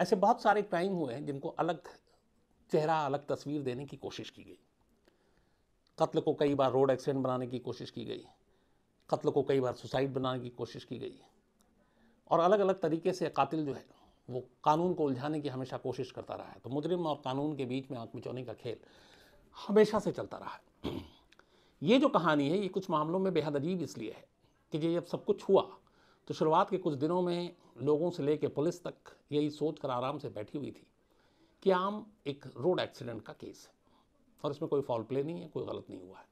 ऐसे बहुत सारे क्राइम हुए हैं जिनको अलग चेहरा अलग तस्वीर देने की कोशिश की गई कत्ल को कई बार रोड एक्सीडेंट बनाने की कोशिश की गई कत्ल को कई बार सुसाइड बनाने की कोशिश की गई और अलग अलग तरीके से कातिल जो है वो कानून को उलझाने की हमेशा कोशिश करता रहा है तो मुजरिम और कानून के बीच में आँख मिचौने का खेल हमेशा से चलता रहा है ये जो कहानी है ये कुछ मामलों में बेहद अजीब इसलिए है कि ये जब सब कुछ हुआ तो शुरुआत के कुछ दिनों में लोगों से लेकर पुलिस तक यही सोच कर आराम से बैठी हुई थी कि आम एक रोड एक्सीडेंट का केस है और इसमें कोई फॉल्ट प्ले नहीं है कोई गलत नहीं हुआ है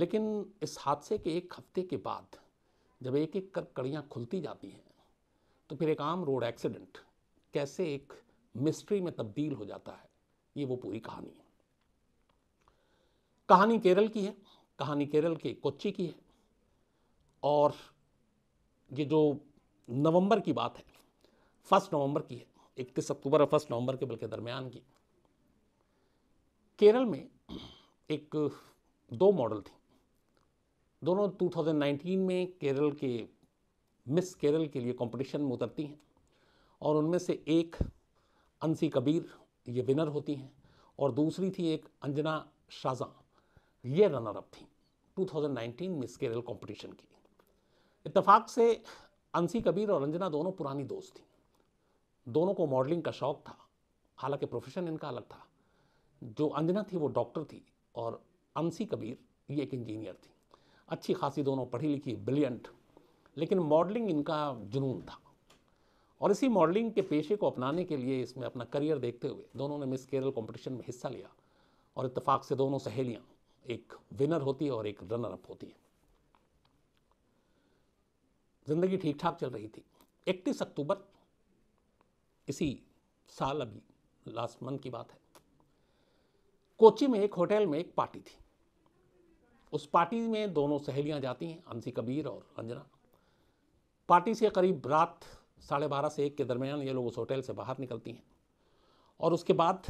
लेकिन इस हादसे के एक हफ्ते के बाद जब एक एक कर कड़ियाँ खुलती जाती हैं तो फिर एक आम रोड एक्सीडेंट कैसे एक मिस्ट्री में तब्दील हो जाता है ये वो पूरी कहानी है कहानी केरल की है कहानी केरल के कोच्चि की है और ये जो नवंबर की बात है फर्स्ट नवंबर की है इकतीस अक्टूबर और फर्स्ट नवंबर के बल्कि दरमियान की केरल में एक दो मॉडल थी दोनों 2019 में केरल के मिस केरल के लिए कंपटीशन में उतरती हैं और उनमें से एक अंसी कबीर ये विनर होती हैं और दूसरी थी एक अंजना शाजा ये रनर अप थी 2019 मिस केरल कंपटीशन की इतफाक़ से अंसी कबीर और रंजना दोनों पुरानी दोस्त थी दोनों को मॉडलिंग का शौक़ था हालांकि प्रोफेशन इनका अलग था जो अंजना थी वो डॉक्टर थी और अंसी कबीर ये एक इंजीनियर थी अच्छी खासी दोनों पढ़ी लिखी ब्रिलियंट लेकिन मॉडलिंग इनका जुनून था और इसी मॉडलिंग के पेशे को अपनाने के लिए इसमें अपना करियर देखते हुए दोनों ने मिस केरल कंपटीशन में हिस्सा लिया और इत्तेफाक से दोनों सहेलियाँ एक विनर होती है और एक रनर अप होती है ज़िंदगी ठीक ठाक चल रही थी इकतीस अक्टूबर इसी साल अभी लास्ट मंथ की बात है कोची में एक होटल में एक पार्टी थी उस पार्टी में दोनों सहेलियां जाती हैं अंसी कबीर और अंजना पार्टी से करीब रात साढ़े बारह से एक के दरमियान ये लोग उस होटल से बाहर निकलती हैं और उसके बाद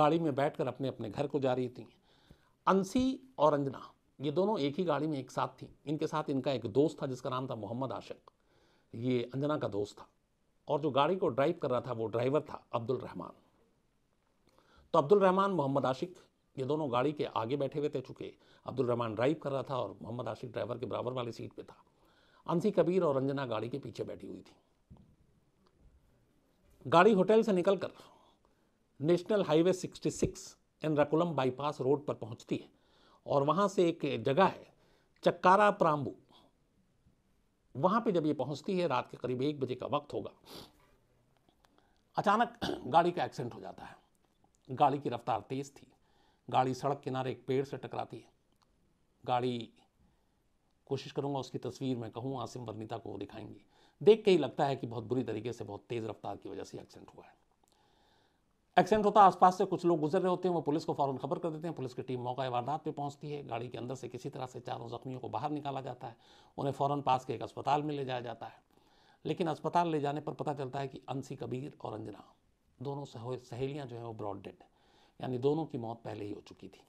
गाड़ी में बैठकर अपने अपने घर को जा रही थी अंसी और अंजना ये दोनों एक ही गाड़ी में एक साथ थी इनके साथ इनका एक दोस्त था जिसका नाम था मोहम्मद आशिक ये अंजना का दोस्त था और जो गाड़ी को ड्राइव कर रहा था वो ड्राइवर था अब्दुल रहमान तो अब्दुल रहमान मोहम्मद आशिक ये दोनों गाड़ी के आगे बैठे हुए थे चूँकि अब्दुल रहमान ड्राइव कर रहा था और मोहम्मद आशिक ड्राइवर के बराबर वाली सीट पे था अंसी कबीर और अंजना गाड़ी के पीछे बैठी हुई थी गाड़ी होटल से निकलकर national highway 66 Ernakulam bypass road पर पहुंचती है और वहाँ से एक जगह है चक्कारा प्राम्बू वहाँ पे जब ये पहुँचती है रात के करीब एक बजे का वक्त होगा अचानक गाड़ी का एक्सीडेंट हो जाता है गाड़ी की रफ्तार तेज़ थी गाड़ी सड़क किनारे एक पेड़ से टकराती है गाड़ी कोशिश करूँगा उसकी तस्वीर मैं कहूँ आसिम वर्णिता को दिखाएंगी देख के ही लगता है कि बहुत बुरी तरीके से बहुत तेज़ रफ्तार की वजह से एक्सीडेंट हुआ है एक्सीडेंट होता है आसपास से कुछ लोग गुजर रहे होते हैं वो पुलिस को फौरन खबर कर देते हैं पुलिस की टीम मौका वारदात पे पहुंचती है गाड़ी के अंदर से किसी तरह से चारों जख्मियों को बाहर निकाला जाता है उन्हें फौरन पास के एक अस्पताल में ले जाया जाता है लेकिन अस्पताल ले जाने पर पता चलता है कि अंसी कबीर और अंजना दोनों सहेलियाँ जो हैं वो ब्रॉड डेड यानी दोनों की मौत पहले ही हो चुकी थी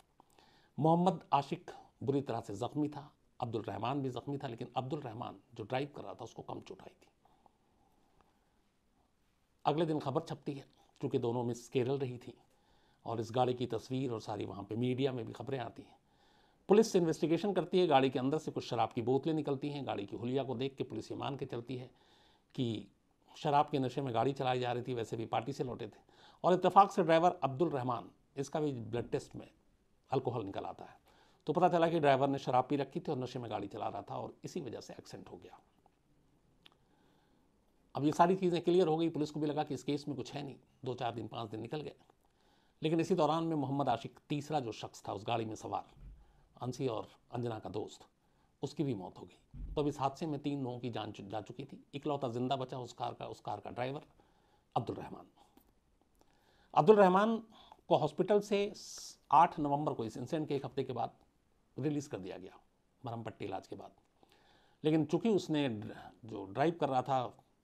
मोहम्मद आशिक बुरी तरह से ज़ख्मी था अब्दुल रहमान भी ज़ख्मी था लेकिन अब्दुल रहमान जो ड्राइव कर रहा था उसको कम चोट आई थी अगले दिन खबर छपती है चूँकि दोनों मिस केरल रही थी और इस गाड़ी की तस्वीर और सारी वहाँ पे मीडिया में भी खबरें आती हैं पुलिस इन्वेस्टिगेशन करती है गाड़ी के अंदर से कुछ शराब की बोतलें निकलती हैं गाड़ी की हुलिया को देख के पुलिस ये मान के चलती है कि शराब के नशे में गाड़ी चलाई जा रही थी वैसे भी पार्टी से लौटे थे और इतफाक़ से ड्राइवर अब्दुल रहमान इसका भी ब्लड टेस्ट में अल्कोहल निकल आता है तो पता चला कि ड्राइवर ने शराब पी रखी थी और नशे में गाड़ी चला रहा था और इसी वजह से एक्सीडेंट हो गया अब ये सारी चीज़ें क्लियर हो गई पुलिस को भी लगा कि इस केस में कुछ है नहीं दो चार दिन पाँच दिन निकल गए लेकिन इसी दौरान में मोहम्मद आशिक तीसरा जो शख्स था उस गाड़ी में सवार अंसी और अंजना का दोस्त उसकी भी मौत हो गई तो अब इस हादसे में तीन लोगों की जान जा चुकी थी इकलौता जिंदा बचा उस कार का उस कार का ड्राइवर अब्दुल रहमान अब्दुल रहमान को हॉस्पिटल से 8 नवंबर को इस इंसिडेंट के एक हफ्ते के बाद रिलीज़ कर दिया गया मरम पट्टी इलाज के बाद लेकिन चूंकि उसने जो ड्राइव कर रहा था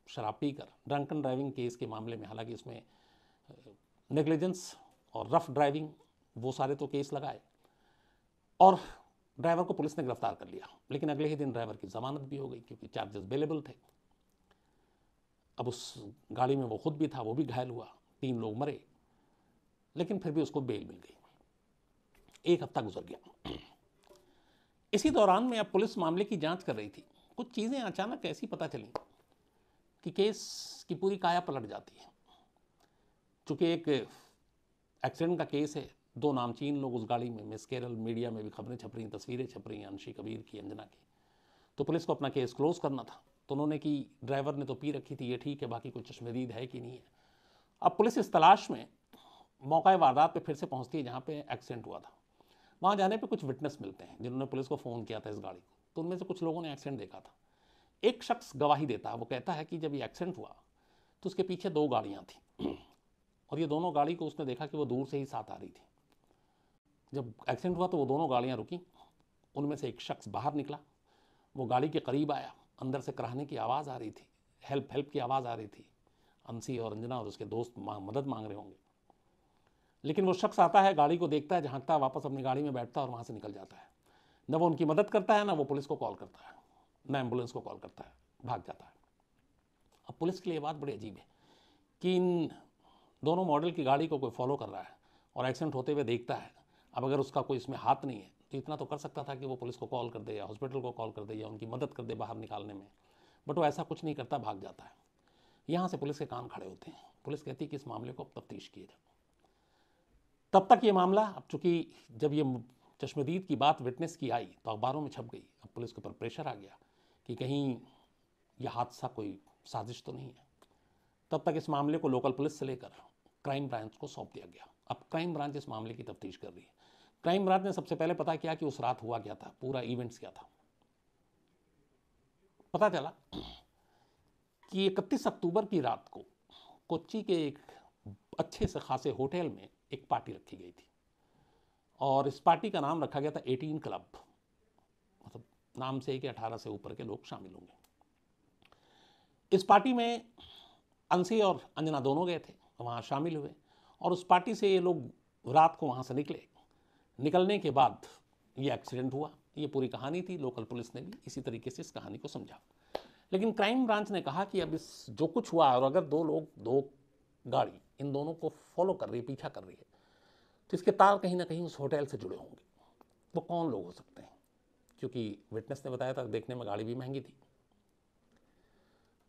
शराब पीकर ड्रंकन ड्राइविंग केस के मामले में हालांकि उसमें नेग्लिजेंस और रफ ड्राइविंग वो सारे तो केस लगाए और ड्राइवर को पुलिस ने गिरफ्तार कर लिया लेकिन अगले ही दिन ड्राइवर की जमानत भी हो गई क्योंकि चार्जेस बेलेबल थे अब उस गाड़ी में वो खुद भी था वो भी घायल हुआ तीन लोग मरे लेकिन फिर भी उसको बेल मिल गई एक हफ्ता गुजर गया इसी दौरान में अब पुलिस मामले की जांच कर रही थी कुछ चीज़ें अचानक ऐसी पता चली कि केस की पूरी काया पलट जाती है चूंकि एक एक्सीडेंट का केस है दो नामचीन लोग उस गाड़ी में मिस केरल मीडिया में भी खबरें छप रही तस्वीरें छप रही हैं अंशी कबीर की अंजना की तो पुलिस को अपना केस क्लोज करना था तो उन्होंने कि ड्राइवर ने तो पी रखी थी ये ठीक है बाकी कोई चश्मदीद है कि नहीं है अब पुलिस इस तलाश में मौका वारदात पर फिर से पहुंचती है जहाँ पे एक्सीडेंट हुआ था वहाँ जाने पर कुछ विटनेस मिलते हैं जिन्होंने पुलिस को फ़ोन किया था इस गाड़ी को तो उनमें से कुछ लोगों ने एक्सीडेंट देखा था एक शख्स गवाही देता है वो कहता है कि जब ये एक्सीडेंट हुआ तो उसके पीछे दो गाड़ियाँ थीं और ये दोनों गाड़ी को उसने देखा कि वो दूर से ही साथ आ रही थी जब एक्सीडेंट हुआ तो वो दोनों गाड़ियाँ रुकी उनमें से एक शख्स बाहर निकला वो गाड़ी के करीब आया अंदर से कराहने की आवाज़ आ रही थी हेल्प हेल्प की आवाज़ आ रही थी अंसी और अंजना और उसके दोस्त मांग, मदद मांग रहे होंगे लेकिन वो शख्स आता है गाड़ी को देखता है झांकता है वापस अपनी गाड़ी में बैठता है और वहाँ से निकल जाता है न वो उनकी मदद करता है ना वो पुलिस को कॉल करता है मैं एम्बुलेंस को कॉल करता है भाग जाता है अब पुलिस के लिए बात बड़ी अजीब है कि इन दोनों मॉडल की गाड़ी को कोई फॉलो कर रहा है और एक्सीडेंट होते हुए देखता है अब अगर उसका कोई इसमें हाथ नहीं है तो इतना तो कर सकता था कि वो पुलिस को कॉल कर दे या हॉस्पिटल को कॉल कर दे या उनकी मदद कर दे बाहर निकालने में बट वो ऐसा कुछ नहीं करता भाग जाता है यहाँ से पुलिस के कान खड़े होते हैं पुलिस कहती है कि इस मामले को अब तफ्तीश किए जाए तब तक ये मामला अब चूंकि जब ये चश्मदीद की बात विटनेस की आई तो अखबारों में छप गई अब पुलिस के ऊपर प्रेशर आ गया कि कहीं यह हादसा कोई साजिश तो नहीं है तब तक इस मामले को लोकल पुलिस से लेकर क्राइम ब्रांच को सौंप दिया गया अब क्राइम ब्रांच इस मामले की तफ्तीश कर रही है क्राइम ब्रांच ने सबसे पहले पता किया कि उस रात हुआ क्या था पूरा इवेंट्स क्या था पता चला कि इकतीस अक्टूबर की रात को कोच्ची के एक अच्छे से खासे होटल में एक पार्टी रखी गई थी और इस पार्टी का नाम रखा गया था एटीन क्लब नाम से ही कि 18 से ऊपर के लोग शामिल होंगे इस पार्टी में अंशी और अंजना दोनों गए थे वहाँ शामिल हुए और उस पार्टी से ये लोग रात को वहाँ से निकले निकलने के बाद ये एक्सीडेंट हुआ ये पूरी कहानी थी लोकल पुलिस ने भी इसी तरीके से इस कहानी को समझा लेकिन क्राइम ब्रांच ने कहा कि अब इस जो कुछ हुआ और अगर दो लोग दो गाड़ी इन दोनों को फॉलो कर रही है पीछा कर रही है तो इसके तार कहीं ना कहीं उस होटल से जुड़े होंगे वो तो कौन लोग हो सकते हैं क्योंकि विटनेस ने बताया था देखने में गाड़ी भी महंगी थी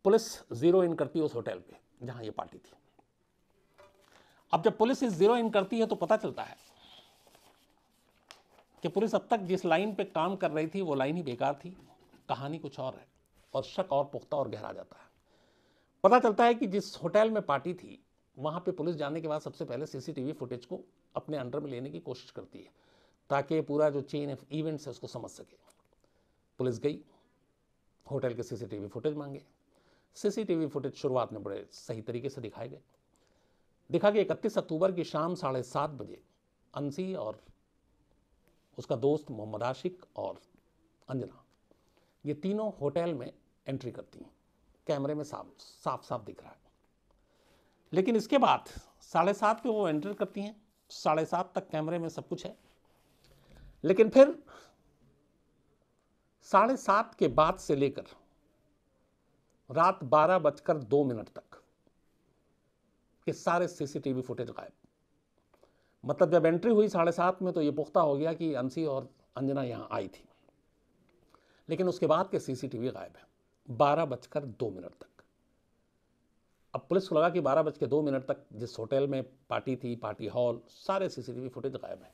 पुलिस जीरो इन करती है उस होटल पे जहां ये पार्टी थी अब जब पुलिस इस जीरो इन करती है तो पता चलता है कि पुलिस अब तक जिस लाइन पे काम कर रही थी वो लाइन ही बेकार थी कहानी कुछ और है और शक और पुख्ता और गहरा जाता है पता चलता है कि जिस होटल में पार्टी थी वहां पे पुलिस जाने के बाद सबसे पहले सीसीटीवी फुटेज को अपने अंडर में लेने की कोशिश करती है ताकि पूरा जो चेन ऑफ इवेंट्स है उसको समझ सके पुलिस गई होटल के सीसीटीवी फुटेज मांगे सीसीटीवी फुटेज शुरुआत में बड़े सही तरीके से दिखाए गए दिखा कि इकतीस अक्टूबर की शाम साढ़े सात बजे अंसी और उसका दोस्त मोहम्मद आशिक और अंजना ये तीनों होटल में एंट्री करती हैं कैमरे में साफ साफ साफ दिख रहा है लेकिन इसके बाद साढ़े सात पे वो एंटर करती हैं साढ़े सात तक कैमरे में सब कुछ है लेकिन फिर साढ़े सात के बाद से लेकर रात बारह बजकर दो मिनट तक के सारे सीसीटीवी फुटेज गायब मतलब जब एंट्री हुई साढ़े सात में तो ये पुख्ता हो गया कि अंशी और अंजना यहाँ आई थी लेकिन उसके बाद के सीसीटीवी गायब है बारह बजकर दो मिनट तक अब पुलिस को लगा कि बारह बज के दो मिनट तक जिस होटल में पार्टी थी पार्टी हॉल सारे सीसीटीवी फुटेज गायब है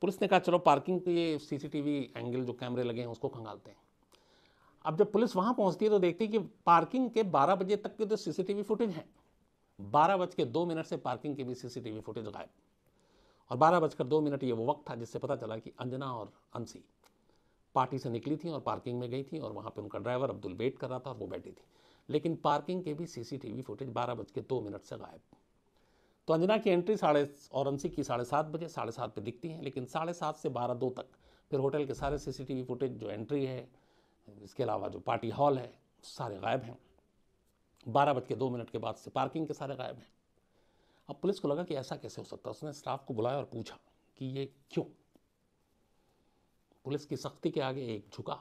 पुलिस ने कहा चलो पार्किंग के ये सीसीटीवी एंगल जो कैमरे लगे हैं उसको खंगालते हैं अब जब पुलिस वहाँ पहुँचती है तो देखती है कि पार्किंग के 12 बजे तक के जो सीसीटीवी फुटेज हैं बारह बज के दो मिनट से पार्किंग के भी सीसीटीवी फुटेज गायब और बारह बजकर दो मिनट ये वो वक्त था जिससे पता चला कि अंजना और अंसी पार्टी से निकली थी और पार्किंग में गई थी और वहाँ पे उनका ड्राइवर अब्दुल वेट कर रहा था और वो बैठी थी लेकिन पार्किंग के भी सीसीटीवी फुटेज बारह बज के दो मिनट से गायब तो अंजना की एंट्री साढ़े और अंशी की साढ़े सात बजे साढ़े सात पर दिखती हैं लेकिन साढ़े सात से बारह दो तक फिर होटल के सारे सीसीटीवी फुटेज जो एंट्री है इसके अलावा जो पार्टी हॉल है सारे गायब हैं बारह बज के दो मिनट के बाद से पार्किंग के सारे गायब हैं अब पुलिस को लगा कि ऐसा कैसे हो सकता है उसने स्टाफ को बुलाया और पूछा कि ये क्यों पुलिस की सख्ती के आगे एक झुका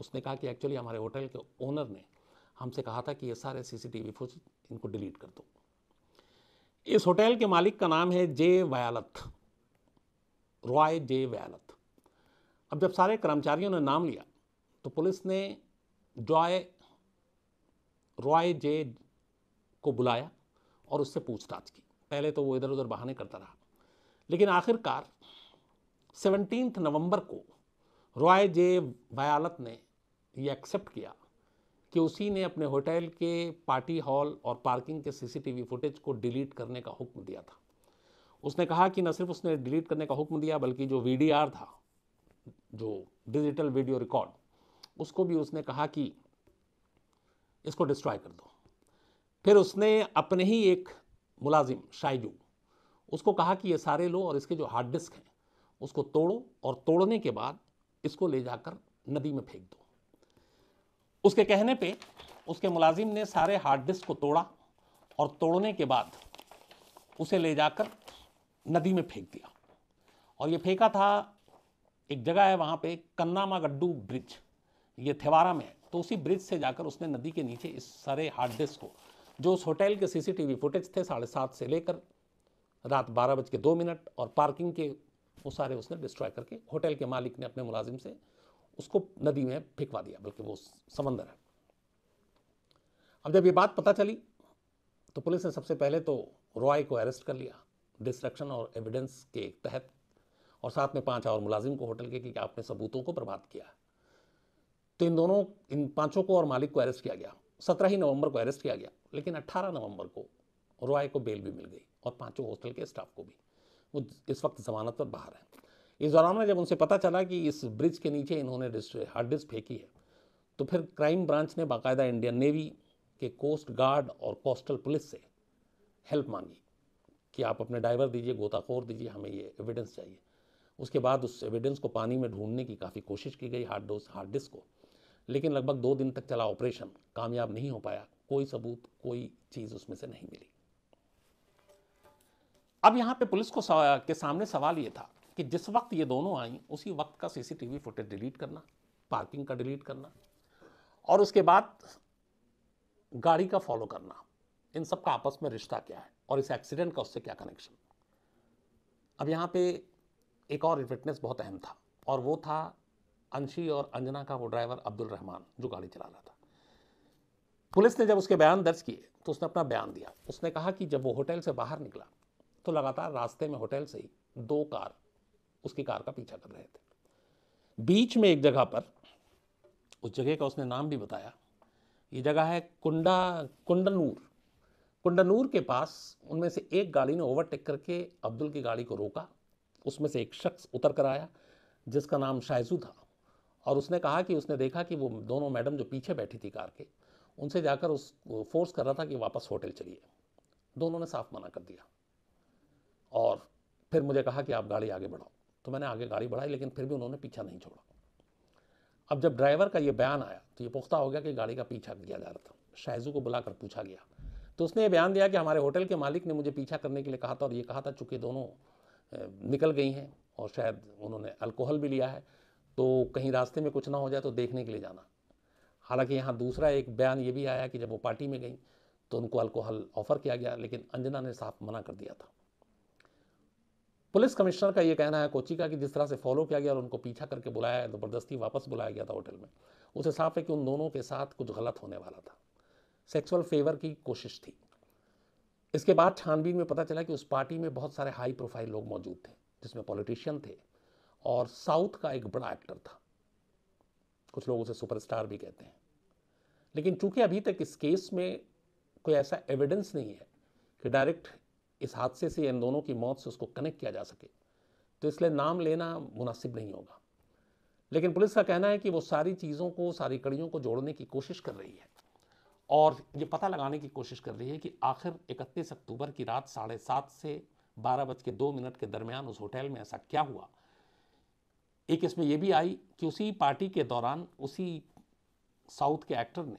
उसने कहा कि एक्चुअली हमारे होटल के ओनर ने हमसे कहा था कि ये सारे सीसीटीवी फुटेज इनको डिलीट कर दो इस होटल के मालिक का नाम है जे वयालत रॉय जे वयालत अब जब सारे कर्मचारियों ने नाम लिया तो पुलिस ने जॉय रॉय जे को बुलाया और उससे पूछताछ की पहले तो वो इधर उधर बहाने करता रहा लेकिन आखिरकार सेवनटीन नवंबर को रॉय जे वयालत ने ये एक्सेप्ट किया कि उसी ने अपने होटल के पार्टी हॉल और पार्किंग के सीसीटीवी फुटेज को डिलीट करने का हुक्म दिया था उसने कहा कि न सिर्फ उसने डिलीट करने का हुक्म दिया बल्कि जो वी था जो डिजिटल वीडियो रिकॉर्ड उसको भी उसने कहा कि इसको डिस्ट्रॉय कर दो फिर उसने अपने ही एक मुलाजिम शाइजू उसको कहा कि ये सारे लो और इसके जो हार्ड डिस्क हैं उसको तोड़ो और तोड़ने के बाद इसको ले जाकर नदी में फेंक दो उसके कहने पे उसके मुलाजिम ने सारे हार्ड डिस्क को तोड़ा और तोड़ने के बाद उसे ले जाकर नदी में फेंक दिया और ये फेंका था एक जगह है वहाँ पे कन्नामा गड्डू ब्रिज ये थेवारा में है तो उसी ब्रिज से जाकर उसने नदी के नीचे इस सारे हार्ड डिस्क को जो उस होटल के सीसीटीवी फुटेज थे साढ़े सात से लेकर रात बारह बज के दो मिनट और पार्किंग के वो सारे उसने डिस्ट्रॉय करके होटल के मालिक ने अपने मुलाजिम से उसको नदी में फेंकवा दिया बल्कि वो समंदर है अब जब ये बात पता चली तो पुलिस ने सबसे पहले तो रॉय को अरेस्ट कर लिया डिस्ट्रक्शन और एविडेंस के तहत और साथ में पांच और मुलाजिम को होटल के कि आपने सबूतों को बर्बाद किया तो इन दोनों इन पांचों को और मालिक को अरेस्ट किया गया सत्रह ही नवंबर को अरेस्ट किया गया लेकिन अट्ठारह नवंबर को रॉय को बेल भी मिल गई और पांचों हॉस्टल के स्टाफ को भी वो इस वक्त जमानत पर बाहर हैं इस दौरान में जब उनसे पता चला कि इस ब्रिज के नीचे इन्होंने हार्ड डिस्क फेंकी है तो फिर क्राइम ब्रांच ने बाकायदा इंडियन नेवी के कोस्ट गार्ड और कोस्टल पुलिस से हेल्प मांगी कि आप अपने ड्राइवर दीजिए गोताखोर दीजिए हमें ये एविडेंस चाहिए उसके बाद उस एविडेंस को पानी में ढूंढने की काफ़ी कोशिश की गई हार्ड डोज हार्ड डिस्क को लेकिन लगभग दो दिन तक चला ऑपरेशन कामयाब नहीं हो पाया कोई सबूत कोई चीज़ उसमें से नहीं मिली अब यहाँ पे पुलिस को के सामने सवाल ये था कि जिस वक्त ये दोनों आई उसी वक्त का सीसीटीवी फुटेज डिलीट करना पार्किंग का डिलीट करना और उसके बाद गाड़ी का फॉलो करना इन सब का आपस में रिश्ता क्या है और इस एक्सीडेंट का उससे क्या कनेक्शन अब यहाँ पे एक और विटनेस बहुत अहम था और वो था अंशी और अंजना का वो ड्राइवर अब्दुल रहमान जो गाड़ी चला रहा था पुलिस ने जब उसके बयान दर्ज किए तो उसने अपना बयान दिया उसने कहा कि जब वो होटल से बाहर निकला तो लगातार रास्ते में होटल से ही दो कार उसकी कार का पीछा कर रहे थे बीच में एक जगह पर उस जगह का उसने नाम भी बताया ये जगह है कुंडा कुंडनूर कुंडनूर के पास उनमें से एक गाड़ी ने ओवरटेक करके अब्दुल की गाड़ी को रोका उसमें से एक शख्स उतर कर आया जिसका नाम शायजू था और उसने कहा कि उसने देखा कि वो दोनों मैडम जो पीछे बैठी थी कार के उनसे जाकर उस फोर्स कर रहा था कि वापस होटल चलिए दोनों ने साफ मना कर दिया और फिर मुझे कहा कि आप गाड़ी आगे बढ़ाओ तो मैंने आगे गाड़ी बढ़ाई लेकिन फिर भी उन्होंने पीछा नहीं छोड़ा अब जब ड्राइवर का ये बयान आया तो ये पुख्ता हो गया कि गाड़ी का पीछा किया जा रहा था शाहजू को बुलाकर पूछा गया तो उसने ये बयान दिया कि हमारे होटल के मालिक ने मुझे पीछा करने के लिए कहा था और ये कहा था चूँकि दोनों निकल गई हैं और शायद उन्होंने अल्कोहल भी लिया है तो कहीं रास्ते में कुछ ना हो जाए तो देखने के लिए जाना हालांकि यहाँ दूसरा एक बयान ये भी आया कि जब वो पार्टी में गई तो उनको अल्कोहल ऑफ़र किया गया लेकिन अंजना ने साफ मना कर दिया था पुलिस कमिश्नर का ये कहना है कोची का कि जिस तरह से फॉलो किया गया और उनको पीछा करके बुलाया ज़बरदस्ती वापस बुलाया गया था होटल में उसे साफ है कि उन दोनों के साथ कुछ गलत होने वाला था सेक्सुअल फेवर की कोशिश थी इसके बाद छानबीन में पता चला कि उस पार्टी में बहुत सारे हाई प्रोफाइल लोग मौजूद थे जिसमें पॉलिटिशियन थे और साउथ का एक बड़ा एक्टर था कुछ लोग उसे सुपरस्टार भी कहते हैं लेकिन चूंकि अभी तक इस केस में कोई ऐसा एविडेंस नहीं है कि डायरेक्ट इस हादसे से इन दोनों की मौत से उसको कनेक्ट किया जा सके तो इसलिए नाम लेना मुनासिब नहीं होगा लेकिन पुलिस का कहना है कि वो सारी चीज़ों को सारी कड़ियों को जोड़ने की कोशिश कर रही है और ये पता लगाने की कोशिश कर रही है कि आखिर इकतीस अक्टूबर की रात साढ़े सात से बारह बज के दो मिनट के दरमियान उस होटल में ऐसा क्या हुआ एक इसमें यह भी आई कि उसी पार्टी के दौरान उसी साउथ के एक्टर ने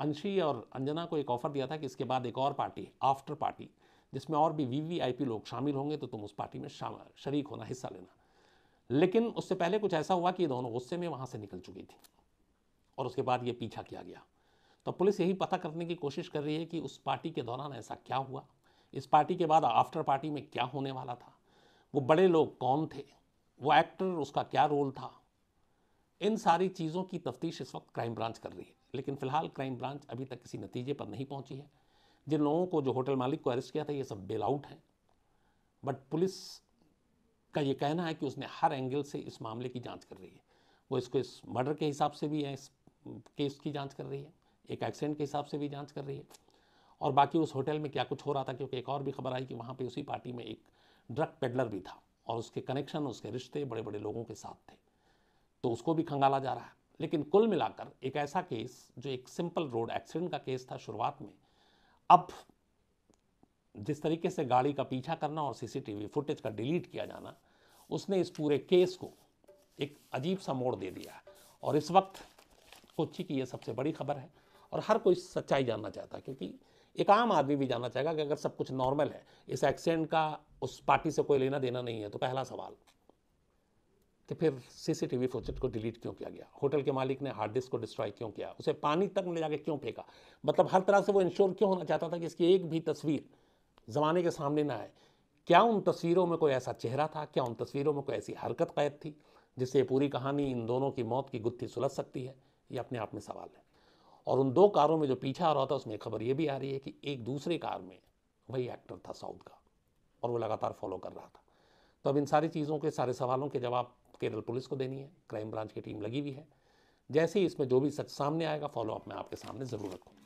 अंशी और अंजना को एक ऑफ़र दिया था कि इसके बाद एक और पार्टी आफ्टर पार्टी जिसमें और भी वी लोग शामिल होंगे तो तुम उस पार्टी में शरीक होना हिस्सा लेना लेकिन उससे पहले कुछ ऐसा हुआ कि ये दोनों गुस्से में वहाँ से निकल चुकी थी और उसके बाद ये पीछा किया गया तो पुलिस यही पता करने की कोशिश कर रही है कि उस पार्टी के दौरान ऐसा क्या हुआ इस पार्टी के बाद आफ्टर पार्टी में क्या होने वाला था वो बड़े लोग कौन थे वो एक्टर उसका क्या रोल था इन सारी चीज़ों की तफ्तीश इस वक्त क्राइम ब्रांच कर रही है लेकिन फिलहाल क्राइम ब्रांच अभी तक किसी नतीजे पर नहीं पहुंची है जिन लोगों को जो होटल मालिक को अरेस्ट किया था ये सब बेल आउट हैं बट पुलिस का ये कहना है कि उसने हर एंगल से इस मामले की जांच कर रही है वो इसको इस मर्डर के हिसाब से भी है इस केस की जांच कर रही है एक एक्सीडेंट के हिसाब से भी जांच कर रही है और बाकी उस होटल में क्या कुछ हो रहा था क्योंकि एक और भी खबर आई कि वहाँ पर उसी पार्टी में एक ड्रग पेडलर भी था और उसके कनेक्शन उसके रिश्ते बड़े बड़े लोगों के साथ थे तो उसको भी खंगाला जा रहा है लेकिन कुल मिलाकर एक ऐसा केस जो एक सिंपल रोड एक्सीडेंट का केस था शुरुआत में अब जिस तरीके से गाड़ी का पीछा करना और सीसीटीवी फुटेज का डिलीट किया जाना उसने इस पूरे केस को एक अजीब सा मोड़ दे दिया और इस वक्त कोच्चि की यह सबसे बड़ी खबर है और हर कोई सच्चाई जानना चाहता है क्योंकि एक आम आदमी भी जानना चाहेगा कि अगर सब कुछ नॉर्मल है इस एक्सीडेंट का उस पार्टी से कोई लेना देना नहीं है तो पहला सवाल कि तो फिर सीसीटीवी फुटेज को डिलीट क्यों किया गया होटल के मालिक ने हार्ड डिस्क को डिस्ट्रॉय क्यों किया उसे पानी तक ले जाके क्यों फेंका मतलब हर तरह से वो इंश्योर क्यों होना चाहता था कि इसकी एक भी तस्वीर ज़माने के सामने ना आए क्या उन तस्वीरों में कोई ऐसा चेहरा था क्या उन तस्वीरों में कोई ऐसी हरकत कैद थी जिससे ये पूरी कहानी इन दोनों की मौत की गुत्थी सुलझ सकती है ये अपने आप में सवाल है और उन दो कारों में जो पीछा आ रहा था उसमें खबर ये भी आ रही है कि एक दूसरे कार में वही एक्टर था साउथ का और वो लगातार फॉलो कर रहा था तो अब इन सारी चीज़ों के सारे सवालों के जवाब केरल पुलिस को देनी है क्राइम ब्रांच की टीम लगी हुई है जैसे ही इसमें जो भी सच सामने आएगा फॉलोअप मैं आपके सामने ज़रूर रखूँगा